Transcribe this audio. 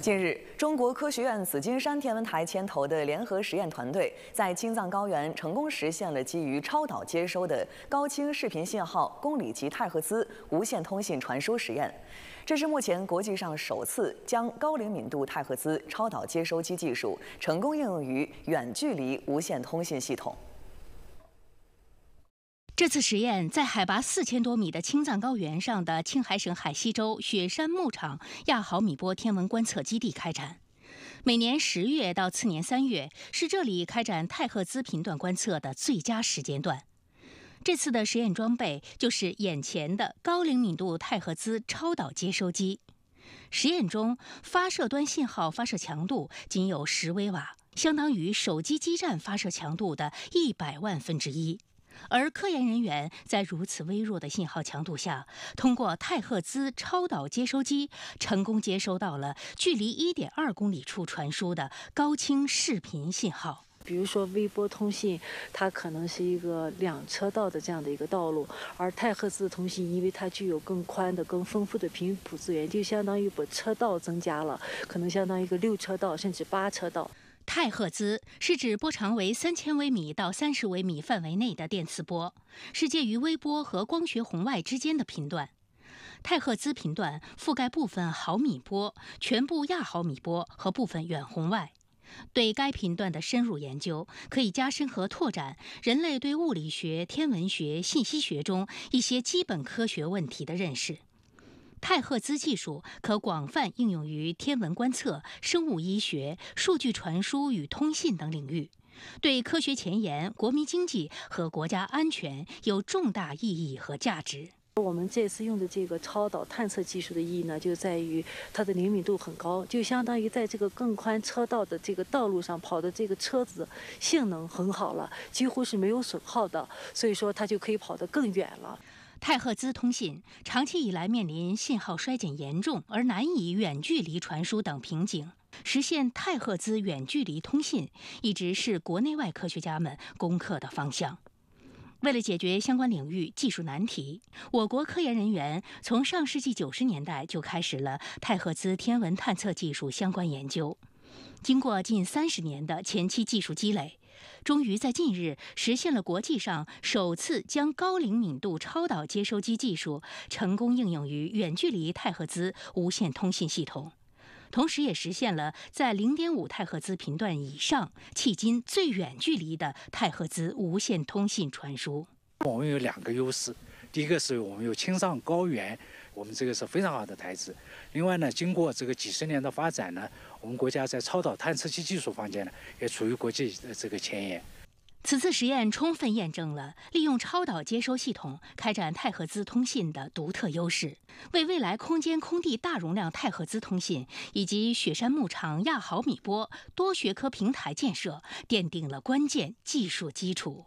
近日，中国科学院紫金山天文台牵头的联合实验团队在青藏高原成功实现了基于超导接收的高清视频信号公里级太赫兹无线通信传输实验。这是目前国际上首次将高灵敏度太赫兹超导接收机技术成功应用于远距离无线通信系统。这次实验在海拔四千多米的青藏高原上的青海省海西州雪山牧场亚毫米波天文观测基地开展。每年十月到次年三月是这里开展太赫兹频段观测的最佳时间段。这次的实验装备就是眼前的高灵敏度太赫兹超导接收机。实验中，发射端信号发射强度仅有十微瓦，相当于手机基站发射强度的一百万分之一。而科研人员在如此微弱的信号强度下，通过太赫兹超导接收机成功接收到了距离1.2公里处传输的高清视频信号。比如说微波通信，它可能是一个两车道的这样的一个道路，而太赫兹通信因为它具有更宽的、更丰富的频谱资源，就相当于把车道增加了，可能相当于一个六车道甚至八车道。太赫兹是指波长为三千微米到三十微米范围内的电磁波，是介于微波和光学红外之间的频段。太赫兹频段覆盖部分毫米波、全部亚毫米波和部分远红外。对该频段的深入研究，可以加深和拓展人类对物理学、天文学、信息学中一些基本科学问题的认识。太赫兹技术可广泛应用于天文观测、生物医学、数据传输与通信等领域，对科学前沿、国民经济和国家安全有重大意义和价值。我们这次用的这个超导探测技术的意义呢，就在于它的灵敏度很高，就相当于在这个更宽车道的这个道路上跑的这个车子性能很好了，几乎是没有损耗的，所以说它就可以跑得更远了。太赫兹通信长期以来面临信号衰减严重而难以远距离传输等瓶颈，实现太赫兹远距离通信一直是国内外科学家们攻克的方向。为了解决相关领域技术难题，我国科研人员从上世纪九十年代就开始了太赫兹天文探测技术相关研究，经过近三十年的前期技术积累。终于在近日实现了国际上首次将高灵敏度超导接收机技术成功应用于远距离太赫兹无线通信系统，同时也实现了在零点五太赫兹频段以上迄今最远距离的太赫兹无线通信传输。我们有两个优势，第一个是我们有青藏高原。我们这个是非常好的台子。另外呢，经过这个几十年的发展呢，我们国家在超导探测器技术方面呢，也处于国际这个前沿。此次实验充分验证了利用超导接收系统开展太赫兹通信的独特优势，为未来空间空地大容量太赫兹通信以及雪山牧场亚毫米波多学科平台建设奠定了关键技术基础。